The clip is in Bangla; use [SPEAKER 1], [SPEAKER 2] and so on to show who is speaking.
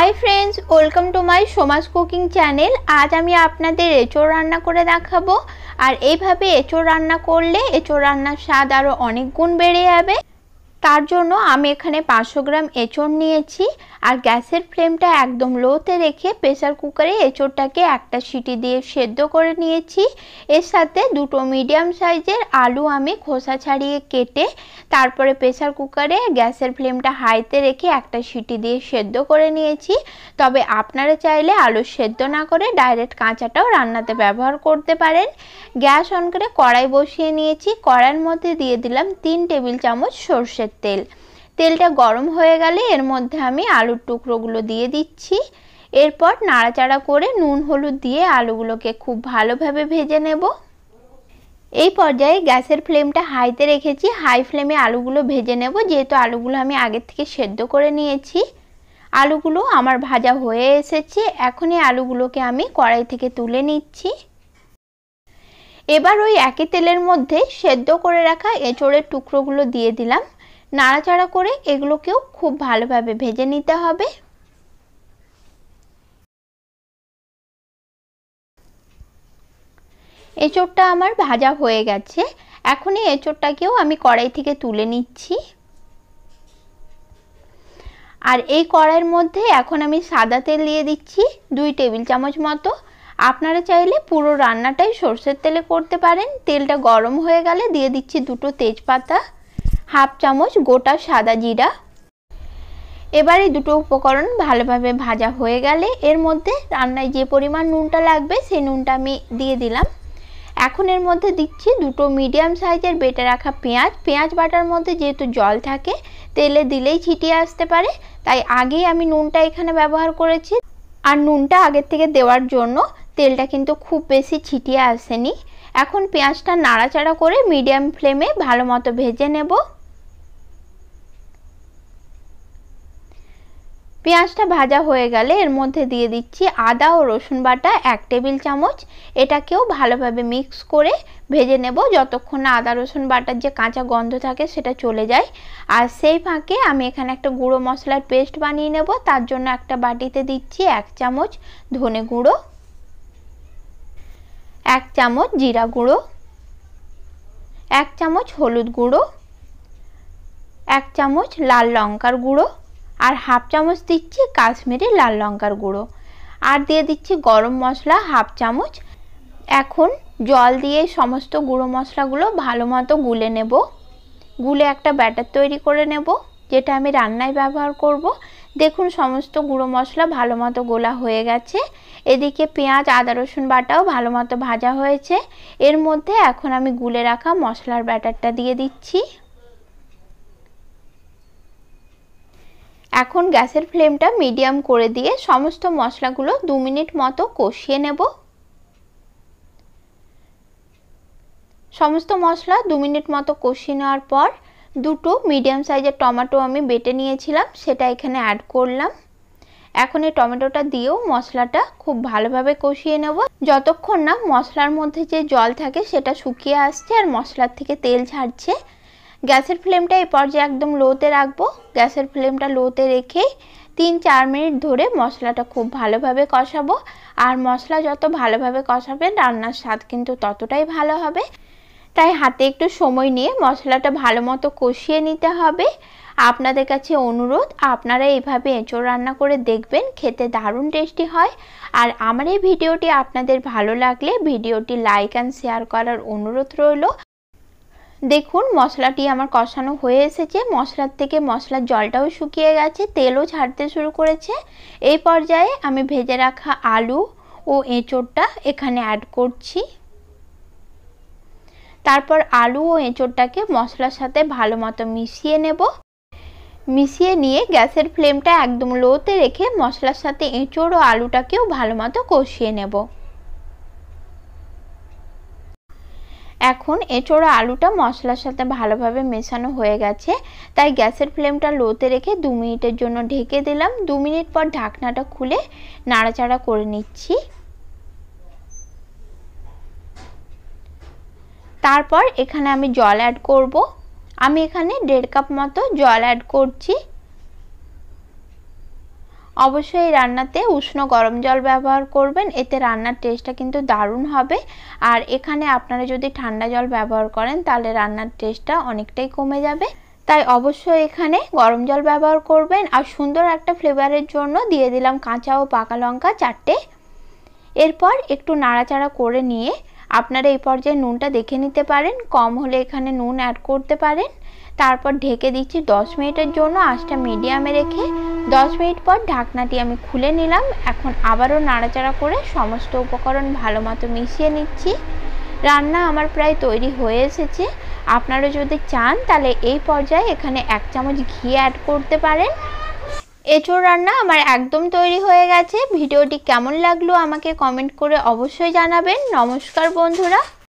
[SPEAKER 1] high friends welcome to my Soma's cooking channel আজ আমি আপনাদের এঁচোড় রান্না করে দেখাবো আর এইভাবে এঁচোড় রান্না করলে এঁচোড় রান্নার স্বাদ আরও অনেক গুণ বেড়ে যাবে তার জন্য আমি এখানে পাঁচশো গ্রাম এঁচোড় নিয়েছি আর গ্যাসের ফ্লেমটা একদম লোতে রেখে প্রেসার কুকারে এঁচোড়টাকে একটা সিটি দিয়ে সেদ্ধ করে নিয়েছি এর সাথে দুটো মিডিয়াম সাইজের আলু আমি খোসা ছাড়িয়ে কেটে তারপরে প্রেসার কুকারে গ্যাসের ফ্লেমটা হাইতে রেখে একটা সিটি দিয়ে সেদ্ধ করে নিয়েছি তবে আপনারা চাইলে আলু সেদ্ধ না করে ডাইরেক্ট কাঁচাটাও রান্নাতে ব্যবহার করতে পারেন গ্যাস অন করে কড়াই বসিয়ে নিয়েছি কড়াইয়ের মধ্যে দিয়ে দিলাম তিন টেবিল চামচ সর্ষের তেল তেলটা গরম হয়ে গেলে এর মধ্যে আমি আলুর টুকরোগুলো দিয়ে দিচ্ছি এরপর নাড়াচাড়া করে নুন হলুদ দিয়ে আলুগুলোকে খুব ভালোভাবে ভেজে নেব এই পর্যায়ে গ্যাসের ফ্লেমটা হাইতে রেখেছি হাই ফ্লেমে আলুগুলো ভেজে নেব যেহেতু আলুগুলো আমি আগের থেকে সেদ্ধ করে নিয়েছি আলুগুলো আমার ভাজা হয়ে এসেছে এখন এই আলুগুলোকে আমি কড়াই থেকে তুলে নিচ্ছি এবার ওই একই তেলের মধ্যে সেদ্ধ করে রাখা এঁচড়ের টুকরোগুলো দিয়ে দিলাম নাড়াচাড়া করে এগুলোকেও খুব ভালোভাবে ভেজে নিতে হবে এঁচোড়টা আমার ভাজা হয়ে গেছে এখনই এঁচোড়টাকেও আমি কড়াই থেকে তুলে নিচ্ছি আর এই কড়াইয়ের মধ্যে এখন আমি সাদা তেল দিয়ে দিচ্ছি দুই টেবিল চামচ মতো আপনারা চাইলে পুরো রান্নাটাই সর্ষের তেলে করতে পারেন তেলটা গরম হয়ে গেলে দিয়ে দিচ্ছি দুটো তেজপাতা হাফ চামচ গোটা সাদা জিরা এবারে দুটো উপকরণ ভালোভাবে ভাজা হয়ে গেলে এর মধ্যে রান্নায় যে পরিমাণ নুনটা লাগবে সেই নুনটা আমি দিয়ে দিলাম এখন এর মধ্যে দিচ্ছি দুটো মিডিয়াম সাইজের বেটে রাখা পেঁয়াজ পেঁয়াজ বাটার মধ্যে যেহেতু জল থাকে তেলে দিলেই ছিটিয়ে আসতে পারে তাই আগেই আমি নুনটা এখানে ব্যবহার করেছি আর নুনটা আগের থেকে দেওয়ার জন্য তেলটা কিন্তু খুব বেশি ছিটিয়ে আসেনি এখন পেঁয়াজটা নাড়াচাড়া করে মিডিয়াম ফ্লেমে ভালো মতো ভেজে নেবো পেঁয়াজটা ভাজা হয়ে গেলে এর মধ্যে দিয়ে দিচ্ছি আদা ও রসুন বাটা এক টেবিল চামচ এটাকেও ভালোভাবে মিক্স করে ভেজে নেব যতক্ষণ না আদা রসুন বাটার যে কাঁচা গন্ধ থাকে সেটা চলে যায় আর সেই ফাঁকে আমি এখানে একটা গুঁড়ো মশলার পেস্ট বানিয়ে নেব তার জন্য একটা বাটিতে দিচ্ছি এক চামচ ধনে গুঁড়ো এক চামচ জিরা গুঁড়ো এক চামচ হলুদ গুঁড়ো এক চামচ লাল লঙ্কার গুঁড়ো আর হাফ চামচ দিচ্ছি কাশ্মীরি লাল লঙ্কার গুঁড়ো আর দিয়ে দিচ্ছি গরম মশলা হাফ চামচ এখন জল দিয়ে সমস্ত গুঁড়ো মশলাগুলো ভালো মতো গুলে নেব গুলে একটা ব্যাটার তৈরি করে নেব যেটা আমি রান্নায় ব্যবহার করব দেখুন সমস্ত গুঁড়ো মশলা ভালো মতো গোলা হয়ে গেছে এদিকে পেঁয়াজ আদা রসুন বাটাও ভালো মতো ভাজা হয়েছে এর মধ্যে এখন আমি গুলে রাখা মশলার ব্যাটারটা দিয়ে দিচ্ছি এখন গ্যাসের ফ্লেমটা মিডিয়াম করে দিয়ে সমস্ত মশলাগুলো দু মিনিট মতো কষিয়ে নেব সমস্ত মশলা দু মিনিট মতো কষিয়ে নেওয়ার পর দুটো মিডিয়াম সাইজের টমেটো আমি বেটে নিয়েছিলাম সেটা এখানে অ্যাড করলাম এখন এই টমেটোটা দিয়েও মশলাটা খুব ভালোভাবে কষিয়ে নেব যতক্ষণ না মশলার মধ্যে যে জল থাকে সেটা শুকিয়ে আসছে আর মশলার থেকে তেল ছাড়ছে গ্যাসের ফ্লেমটা এই পর্যায়ে একদম লোতে রাখবো গ্যাসের ফ্লেমটা লোতে রেখে তিন চার মিনিট ধরে মশলাটা খুব ভালোভাবে কষাবো আর মশলা যত ভালোভাবে কষাবেন রান্নার স্বাদ কিন্তু ততটাই ভালো হবে তাই হাতে একটু সময় নিয়ে মশলাটা ভালো মতো কষিয়ে নিতে হবে আপনাদের কাছে অনুরোধ আপনারা এইভাবে এঁচোড় রান্না করে দেখবেন খেতে দারুণ টেস্টি হয় আর আমার এই ভিডিওটি আপনাদের ভালো লাগলে ভিডিওটি লাইক অ্যান্ড শেয়ার করার অনুরোধ রইল দেখুন মশলাটি আমার কষানো হয়ে এসেছে মশলার থেকে মশলার জলটাও শুকিয়ে গেছে তেলও ছাড়তে শুরু করেছে এই পর্যায়ে আমি ভেজে রাখা আলু ও এঁচোড়টা এখানে অ্যাড করছি তারপর আলু ও এঁচোড়টাকে মশলার সাথে ভালো মতো মিশিয়ে নেব মিশিয়ে নিয়ে গ্যাসের ফ্লেমটা একদম লোতে রেখে মশলার সাথে এঁচোড় ও আলুটাকেও ভালো মতো কষিয়ে নেবো এখন এছাড়া আলুটা মশলার সাথে ভালোভাবে মেশানো হয়ে গেছে তাই গ্যাসের ফ্লেমটা লোতে রেখে দু মিনিটের জন্য ঢেকে দিলাম দু মিনিট পর ঢাকনাটা খুলে নাড়াচাড়া করে নিচ্ছি তারপর এখানে আমি জল অ্যাড করব আমি এখানে দেড় কাপ মতো জল অ্যাড করছি অবশ্যই রান্নাতে উষ্ণ গরম জল ব্যবহার করবেন এতে রান্নার টেস্টটা কিন্তু দারুণ হবে আর এখানে আপনারা যদি ঠান্ডা জল ব্যবহার করেন তাহলে রান্নার টেস্টটা অনেকটাই কমে যাবে তাই অবশ্যই এখানে গরম জল ব্যবহার করবেন আর সুন্দর একটা ফ্লেভারের জন্য দিয়ে দিলাম কাঁচা ও পাকা লঙ্কা চারটে এরপর একটু নাড়াচাড়া করে নিয়ে আপনারা এই পর্যায়ে নুনটা দেখে নিতে পারেন কম হলে এখানে নুন অ্যাড করতে পারেন তারপর ঢেকে দিচ্ছি 10 মিনিটের জন্য আঁচটা মিডিয়ামে রেখে 10 মিনিট পর ঢাকনাটি আমি খুলে নিলাম এখন আবারও নাড়াচাড়া করে সমস্ত উপকরণ ভালো মতো মিশিয়ে নিচ্ছি রান্না আমার প্রায় তৈরি হয়ে এসেছে আপনারা যদি চান তাহলে এই পর্যায়ে এখানে এক চামচ ঘি অ্যাড করতে পারেন এঁচোড় রান্না আমার একদম তৈরি হয়ে গেছে ভিডিওটি কেমন লাগলো আমাকে কমেন্ট করে অবশ্যই জানাবেন নমস্কার বন্ধুরা